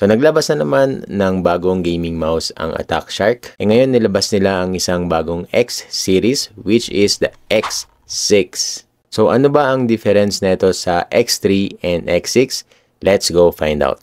So naglabas na naman ng bagong gaming mouse ang Attack Shark. E ngayon nilabas nila ang isang bagong X series which is the X6. So ano ba ang difference nito sa X3 and X6? Let's go find out.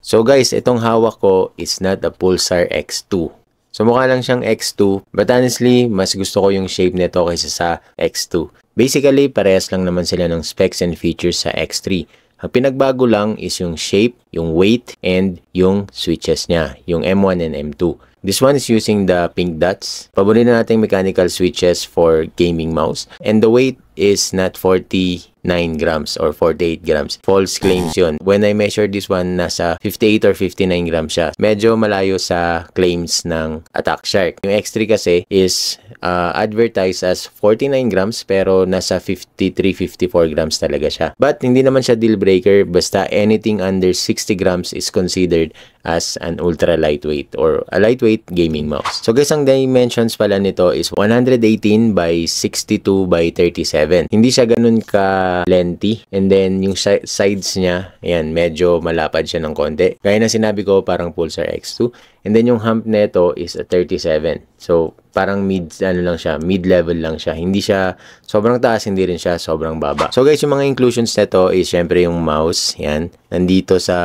So guys, itong hawak ko is not a Pulsar X2. So mukha lang siyang X2 but honestly, mas gusto ko yung shape nito kaysa sa X2. Basically, parehas lang naman sila ng specs and features sa X3. Ang pinagbago lang is yung shape, yung weight, and yung switches niya, yung M1 and M2. This one is using the pink dots. Paborito na nating mechanical switches for gaming mouse. And the weight is not 40 9 grams or 48 grams. False claims yon. When I measured this one, nasa 58 or 59 grams siya. Medyo malayo sa claims ng attack shark. Yung X3 kasi is uh, advertised as 49 grams pero nasa 53-54 grams talaga siya. But hindi naman siya deal breaker basta anything under 60 grams is considered as an ultra lightweight or a lightweight gaming mouse. So guys, ang dimensions pala nito is 118 by 62 by 37. Hindi siya ganun ka lengthy. And then, yung sides niya, ayan, medyo malapad siya ng konti. Gaya na sinabi ko, parang Pulsar X2. And then, yung hump neto is a 37. So, parang mid, ano lang siya, mid-level lang siya. Hindi siya sobrang taas, hindi rin siya sobrang baba. So, guys, yung mga inclusions neto is syempre yung mouse, ayan. Nandito sa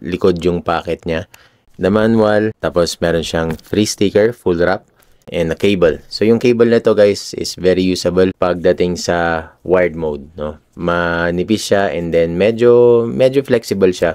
likod yung packet niya. The manual, tapos meron siyang free sticker, full wrap, and a cable. So yung cable na to guys is very usable pagdating sa wired mode, no. Manipis siya and then medyo medyo flexible siya.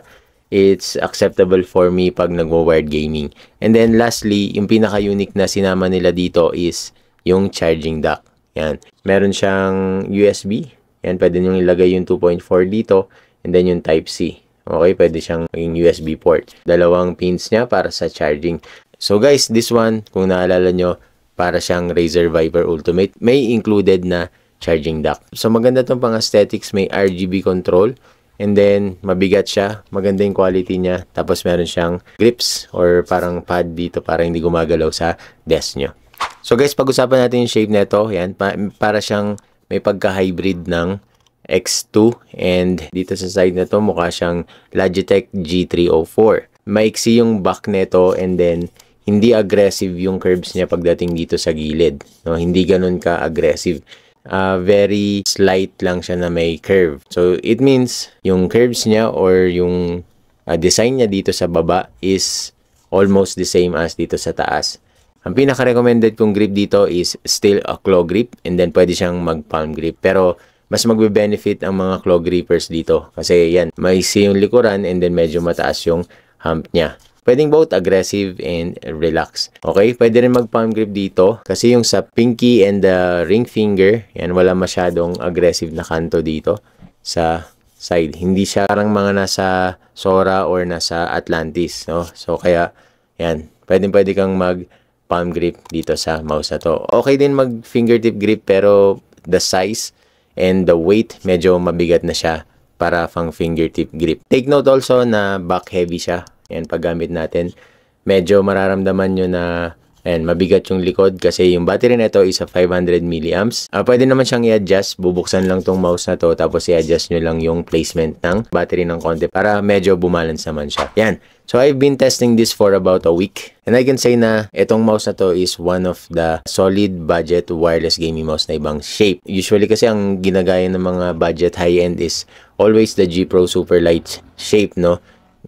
It's acceptable for me pag nagwo-wired gaming. And then lastly, yung pinaka-unique na sinama nila dito is yung charging dock. Yan. Meron siyang USB. Yan, pwede nyo ilagay yung 2.4 dito and then yung Type-C. Okay, pwede siyang maging USB port. Dalawang pins niya para sa charging. So guys, this one, kung naalala nyo, para siyang Razer Viper Ultimate, may included na charging dock. So maganda tong pang aesthetics, may RGB control, and then mabigat siya, maganda yung quality niya, tapos meron siyang grips or parang pad dito para hindi gumagalaw sa desk nyo. So guys, pag-usapan natin yung shape nito, yan, pa para siyang may pagka-hybrid ng X2 and dito sa side na to mukha siyang Logitech G304. Maiksi yung back nito and then hindi aggressive yung curves niya pagdating dito sa gilid. No? Hindi ganun ka-aggressive. Uh, very slight lang siya na may curve. So, it means yung curves niya or yung uh, design niya dito sa baba is almost the same as dito sa taas. Ang pinaka-recommended kong grip dito is still a claw grip and then pwede siyang mag-palm grip. Pero mas magbe-benefit ang mga claw grippers dito kasi yan, may yung likuran and then medyo mataas yung hump niya. Pwedeng both aggressive and relaxed. Okay, pwede rin mag palm grip dito kasi yung sa pinky and the ring finger, yan wala masyadong aggressive na kanto dito sa side. Hindi siya parang mga nasa Sora or nasa Atlantis, no? So kaya yan, pwedeng pwede kang mag palm grip dito sa mouse na to. Okay din mag fingertip grip pero the size and the weight medyo mabigat na siya para pang fingertip grip. Take note also na back heavy siya. Ayan, paggamit natin. Medyo mararamdaman nyo na Ayan, mabigat yung likod kasi yung battery nito is a 500 milliamps. Uh, pwede naman siyang i-adjust. Bubuksan lang tong mouse na to tapos i-adjust nyo lang yung placement ng battery ng konti para medyo bumalance naman siya. Yan. So I've been testing this for about a week. And I can say na itong mouse na to is one of the solid budget wireless gaming mouse na ibang shape. Usually kasi ang ginagaya ng mga budget high-end is always the G Pro Super Light shape, no?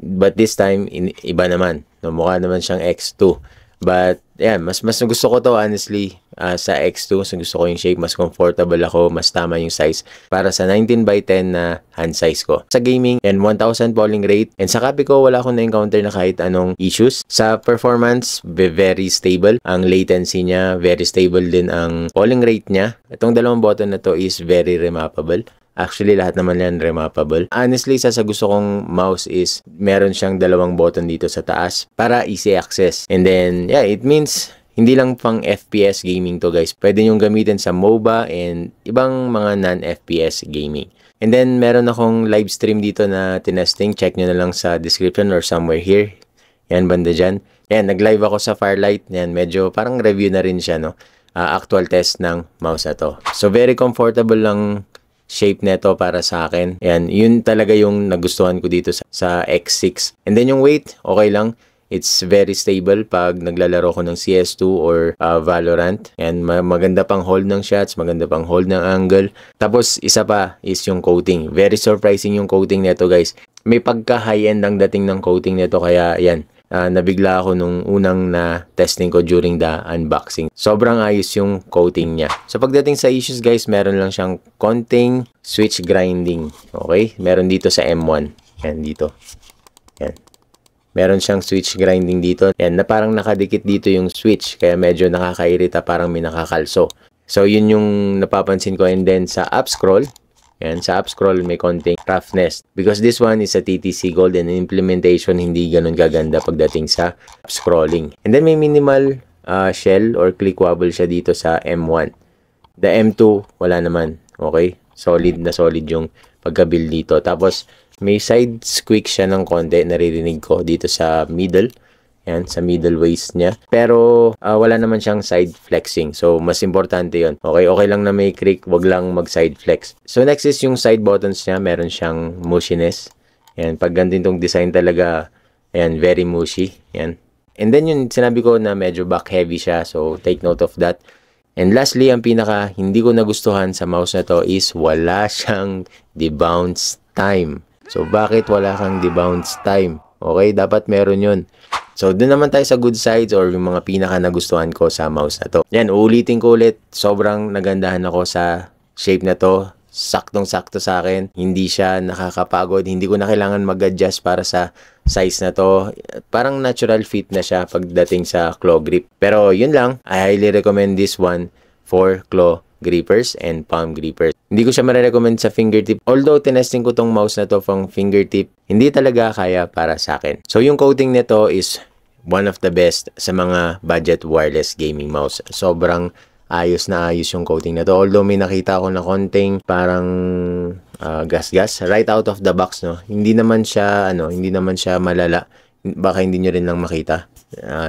But this time, in, iba naman. No, mukha naman siyang X2. But, ayan, mas, mas gusto ko to honestly uh, sa X2. Mas gusto ko yung shape, mas comfortable ako, mas tama yung size para sa 19 by 10 na hand size ko. Sa gaming, and 1000 polling rate. And sa copy ko, wala akong na-encounter na kahit anong issues. Sa performance, very stable. Ang latency niya, very stable din ang polling rate niya. Itong dalawang button na to is very remappable. Actually, lahat naman yan remapable. Honestly, isa sa gusto kong mouse is meron siyang dalawang button dito sa taas para easy access. And then, yeah, it means hindi lang pang FPS gaming to guys. Pwede nyong gamitin sa MOBA and ibang mga non-FPS gaming. And then, meron akong live stream dito na tinesting. Check nyo na lang sa description or somewhere here. Yan, banda dyan. Yan, nag-live ako sa Firelight. Yan, medyo parang review na rin siya, no? Uh, actual test ng mouse na to. So, very comfortable lang shape neto para sa akin. Ayan, yun talaga yung nagustuhan ko dito sa, sa X6. And then yung weight, okay lang. It's very stable pag naglalaro ko ng CS2 or uh, Valorant. And ma maganda pang hold ng shots, maganda pang hold ng angle. Tapos isa pa is yung coating. Very surprising yung coating nito guys. May pagka high-end ang dating ng coating nito kaya yan, uh, nabigla ako nung unang na testing ko during the unboxing. Sobrang ayos yung coating niya. So pagdating sa issues guys, meron lang siyang konting switch grinding. Okay? Meron dito sa M1. Yan dito. Yan. Meron siyang switch grinding dito. Yan, na parang nakadikit dito yung switch. Kaya medyo nakakairita, parang may nakakalso. So, yun yung napapansin ko. And then, sa up scroll, yan, sa up scroll may konting roughness. Because this one is a TTC Gold and implementation hindi ganun gaganda pagdating sa up scrolling. And then may minimal uh, shell or click wobble siya dito sa M1. The M2, wala naman. Okay? Solid na solid yung pagka-build dito. Tapos, may side squeak siya ng konti, naririnig ko dito sa middle. Yan, sa middle waist niya. Pero, uh, wala naman siyang side flexing. So, mas importante yon Okay, okay lang na may creak. wag lang mag-side flex. So, next is yung side buttons niya. Meron siyang mushiness. Yan, pag ganito itong design talaga, ayan, very mushy. Yan. And then, yung sinabi ko na medyo back heavy siya. So, take note of that. And lastly, ang pinaka hindi ko nagustuhan sa mouse na to is wala siyang debounce time. So bakit wala kang debounce time? Okay, dapat meron yun. So, dun naman tayo sa good sides or yung mga pinaka nagustuhan ko sa mouse na to. Yan, uulitin ko ulit. Sobrang nagandahan ako sa shape na to. Saktong-sakto sa akin. Hindi siya nakakapagod. Hindi ko na kailangan mag-adjust para sa size na to. Parang natural fit na siya pagdating sa claw grip. Pero yun lang, I highly recommend this one for claw grippers and palm grippers. Hindi ko siya marerecommend sa fingertip. Although tinesting ko tong mouse na to from fingertip, hindi talaga kaya para sa akin. So yung coating nito is one of the best sa mga budget wireless gaming mouse. Sobrang ayos na ayos yung coating na to. Although may nakita ako na konting parang uh, gas-gas right out of the box no. Hindi naman siya ano, hindi naman siya malala. Baka hindi niyo rin lang makita.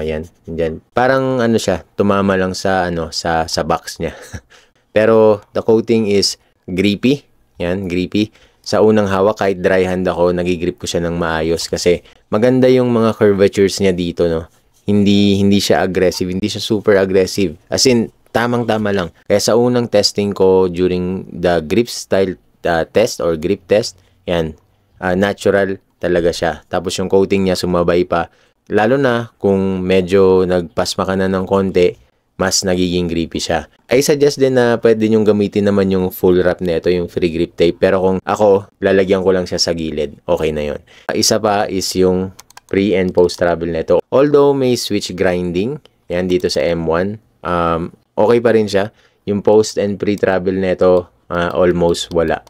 Ayan, uh, diyan. Parang ano siya, tumama lang sa ano sa sa box niya. Pero the coating is grippy. Yan, grippy. Sa unang hawak, kahit dry hand ako, nagigrip ko siya ng maayos kasi maganda yung mga curvatures niya dito, no? Hindi, hindi siya aggressive, hindi siya super aggressive. As in, tamang-tama lang. Kaya sa unang testing ko during the grip style uh, test or grip test, yan, uh, natural talaga siya. Tapos yung coating niya sumabay pa. Lalo na kung medyo nagpasma ka na ng konti, mas nagiging grippy siya. I suggest din na pwede nyong gamitin naman yung full wrap nito, yung free grip tape. Pero kung ako, lalagyan ko lang siya sa gilid. Okay na yon. Ah, isa pa is yung pre and post travel nito. Although may switch grinding, yan dito sa M1, um, okay pa rin siya. Yung post and pre travel nito, uh, ah, almost wala.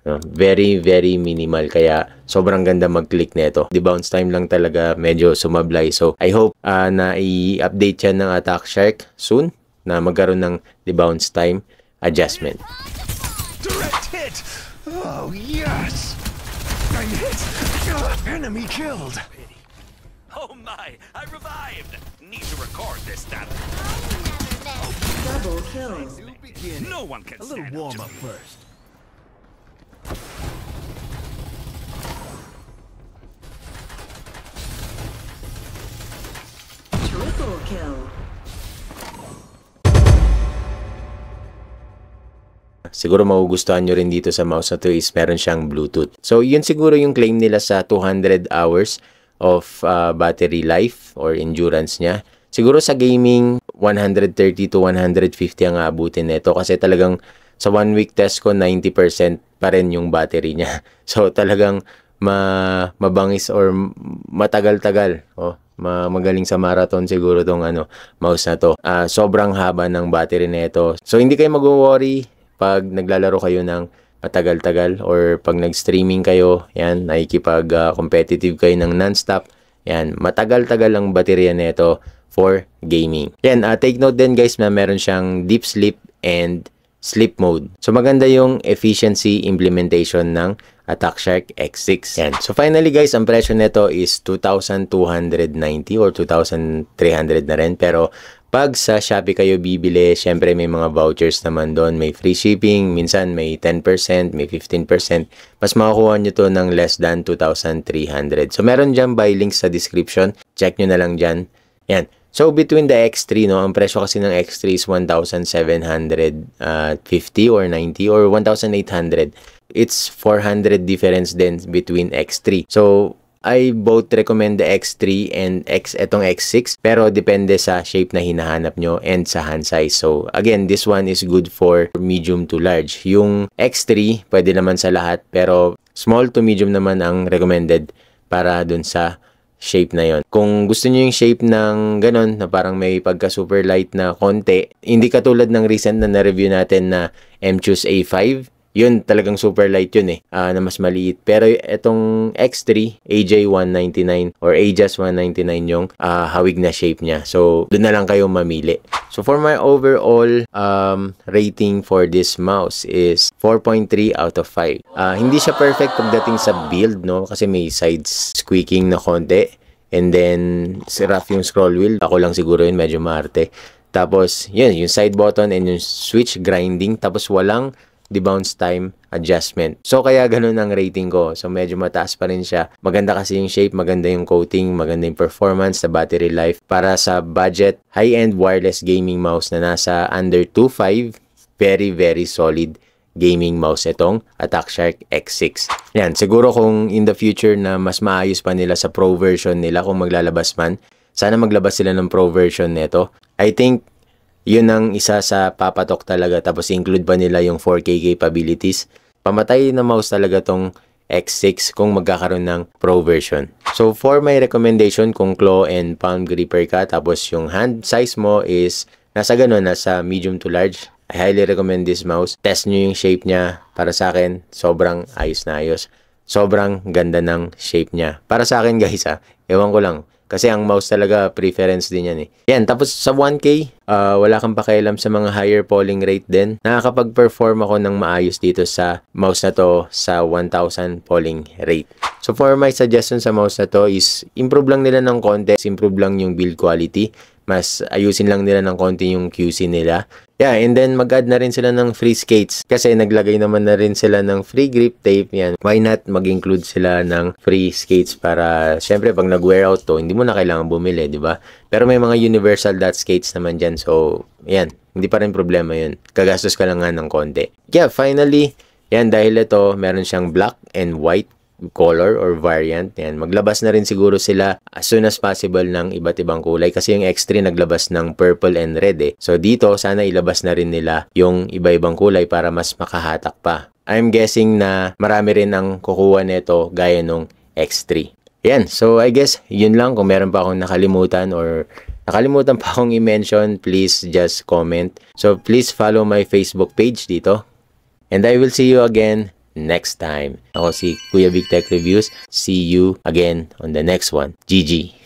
Ah, very, very minimal. Kaya sobrang ganda mag-click nito. The bounce time lang talaga medyo sumablay. So I hope uh, na i-update yan ng Attack Shark soon na magkaroon ng the bounce time adjustment. Direct hit! Oh, yes! I'm hit! Enemy killed! Oh my! I revived! Need to record this stuff. Double kill. No one can A little warm up first. Triple kill. Siguro magugustuhan nyo rin dito sa mouse na to is meron siyang Bluetooth. So, yun siguro yung claim nila sa 200 hours of uh, battery life or endurance niya. Siguro sa gaming, 130 to 150 ang aabutin nito kasi talagang sa one week test ko 90% pa rin yung battery niya. So talagang ma mabangis or matagal-tagal. Oh, ma magaling sa marathon siguro tong ano, mouse na to. Uh, sobrang haba ng battery nito. So hindi kayo mag-worry pag naglalaro kayo ng matagal-tagal or pag nag-streaming kayo, yan, nakikipag uh, competitive kayo ng non-stop, yan, matagal-tagal ang baterya nito for gaming. Yan, uh, take note din guys na meron siyang deep sleep and sleep mode. So maganda yung efficiency implementation ng Attack Shark X6. Yan. So finally guys, ang presyo nito is 2,290 or 2,300 na rin. Pero pag sa Shopee kayo bibili, syempre may mga vouchers naman doon. May free shipping, minsan may 10%, may 15%. Mas makakuha nyo to ng less than 2,300. So meron dyan buy link sa description. Check nyo na lang dyan. Yan. So between the X3 no, ang presyo kasi ng X3 is 1,750 or 90 or 1,800. It's 400 difference then between X3. So I both recommend the X3 and X etong X6 pero depende sa shape na hinahanap nyo and sa hand size. So again, this one is good for medium to large. Yung X3 pwede naman sa lahat pero small to medium naman ang recommended para dun sa shape na yon. Kung gusto niyo yung shape ng ganun, na parang may pagka super light na konti, hindi katulad ng recent na na-review natin na M-Choose A5, yun talagang super light yun eh, uh, na mas maliit. Pero itong X3, AJ199 or AJAS 199 yung uh, hawig na shape niya. So, doon na lang kayo mamili. So, for my overall um, rating for this mouse is 4.3 out of 5. Uh, ah, hindi siya perfect pagdating sa build, no? Kasi may sides squeaking na konti. And then, rough yung scroll wheel. Ako lang siguro yun, medyo maarte. Tapos, yun, yung side button and yung switch grinding. Tapos, walang the bounce time adjustment. So kaya ganun ang rating ko. So medyo mataas pa rin siya. Maganda kasi yung shape, maganda yung coating, maganda yung performance, the battery life para sa budget high-end wireless gaming mouse na nasa under 2.5, very very solid gaming mouse itong Attack Shark X6. Yan, siguro kung in the future na mas maayos pa nila sa pro version nila kung maglalabas man, sana maglabas sila ng pro version nito. I think yun ang isa sa papatok talaga. Tapos include ba nila yung 4K capabilities? Pamatay na mouse talaga tong X6 kung magkakaroon ng Pro version. So for my recommendation kung claw and palm gripper ka tapos yung hand size mo is nasa ganun, nasa medium to large. I highly recommend this mouse. Test nyo yung shape niya para sa akin. Sobrang ayos na ayos. Sobrang ganda ng shape niya. Para sa akin guys ha, ewan ko lang. Kasi ang mouse talaga, preference din yan eh. Yan, tapos sa 1K, uh, ah, wala kang pakialam sa mga higher polling rate din. Nakakapag-perform ako ng maayos dito sa mouse na to sa 1,000 polling rate. So for my suggestion sa mouse na to is improve lang nila ng konti, improve lang yung build quality mas ayusin lang nila ng konti yung QC nila. Yeah, and then mag-add na rin sila ng free skates kasi naglagay naman na rin sila ng free grip tape yan. Why not mag-include sila ng free skates para syempre pag nag-wear out to, hindi mo na kailangan bumili, di ba? Pero may mga universal dot skates naman dyan, so yan, hindi pa rin problema yun. Kagastos ka lang nga ng konti. Yeah, finally, yan dahil ito, meron siyang black and white color or variant. Yan. Maglabas na rin siguro sila as soon as possible ng iba't ibang kulay kasi yung X3 naglabas ng purple and red eh. So dito sana ilabas na rin nila yung iba't ibang kulay para mas makahatak pa. I'm guessing na marami rin ang kukuha nito gaya nung X3. Yan, so I guess yun lang kung meron pa akong nakalimutan or nakalimutan pa akong i-mention, please just comment. So please follow my Facebook page dito. And I will see you again next time. Ako si Kuya Big Tech Reviews. See you again on the next one. GG!